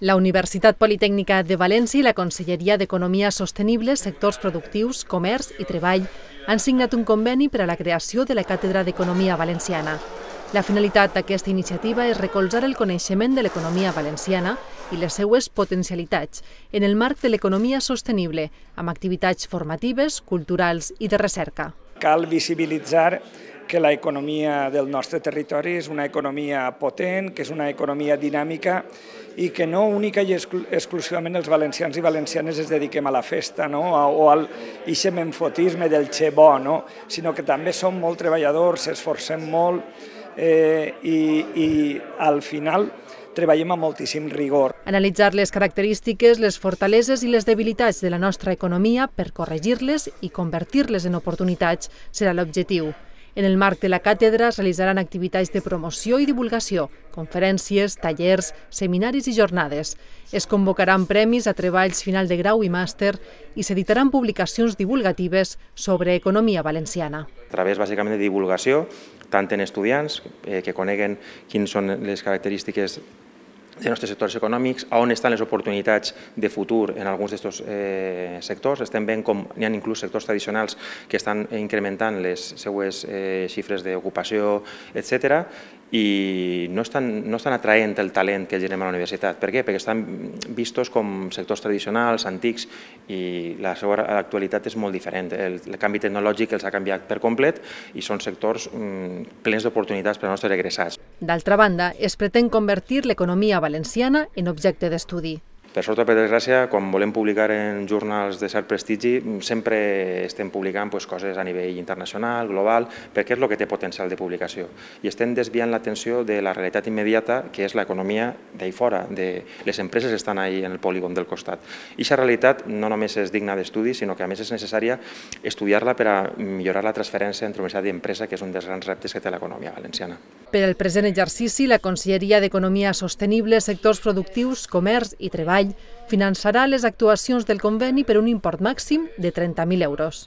La Universitat Politècnica de València i la Conselleria d'Economia Sostenible, Sectors Productius, Comerç i Treball han signat un conveni per a la creació de la Càtedra d'Economia Valenciana. La finalitat d'aquesta iniciativa és recolzar el coneixement de l'economia valenciana i les seues potencialitats en el marc de l'economia sostenible, amb activitats formatives, culturals i de recerca. Cal visibilitzar que la economia del nostre territori és una economia potent, que és una economia dinàmica i que no única i exclusivament els valencians i valencianes es dediquem a la festa no? o al ixem del xe bo, no? sinó que també som molt treballadors, s'esforcem molt eh, i, i al final treballem amb moltíssim rigor. Analitzar les característiques, les fortaleses i les debilitats de la nostra economia per corregir-les i convertir-les en oportunitats serà l'objectiu. En el marc de la càtedra es realitzaran activitats de promoció i divulgació, conferències, tallers, seminaris i jornades. Es convocaran premis a treballs final de grau i màster i s'editaran publicacions divulgatives sobre economia valenciana. A través, bàsicament, de divulgació, tant en estudiants, eh, que coneguen quines són les característiques dels nostres sectors econòmics, on estan les oportunitats de futur en alguns d'aquests eh, sectors. Estem veient com hi ha inclús sectors tradicionals que estan incrementant les seues eh, xifres d'ocupació, etc i no estan, no estan atraent el talent que generem a la universitat. Per què? Perquè estan vistos com sectors tradicionals, antics, i la seva actualitat és molt diferent. El, el canvi tecnològic els ha canviat per complet i són sectors mm, plens d'oportunitats per als nostres egressats. D'altra banda, es pretén convertir l'economia valenciana en objecte d'estudi. Per sort o per desgràcia, quan volem publicar en jornals de cert prestigi, sempre estem publicant coses a nivell internacional, global, perquè és el que té potencial de publicació. I estem desviant l'atenció de la realitat immediata, que és l'economia d'ahir fora, de les empreses que estan ahir en el polígon del costat. I aquesta realitat no només és digna d'estudi, sinó que a més és necessària estudiar-la per a millorar la transferència entre universitat i empresa, que és un dels grans reptes que té l'economia valenciana. Per al present exercici, la Conselleria d'Economia Sostenible, Sectors Productius, Comerç i Treball Treball finançarà les actuacions del conveni per un import màxim de 30.000 euros.